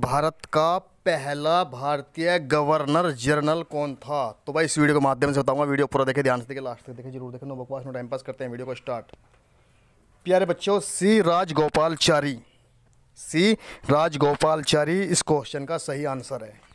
भारत का पहला भारतीय गवर्नर जनरल कौन था तो भाई इस वीडियो के माध्यम से बताऊंगा वीडियो पूरा देखे ध्यान से देखे लास्ट तक देखे जरूर देखें नो बकवास नो टाइम पास करते हैं वीडियो को स्टार्ट प्यारे बच्चों सी राजगोपालचारी सी राजगोपालचारी इस क्वेश्चन का सही आंसर है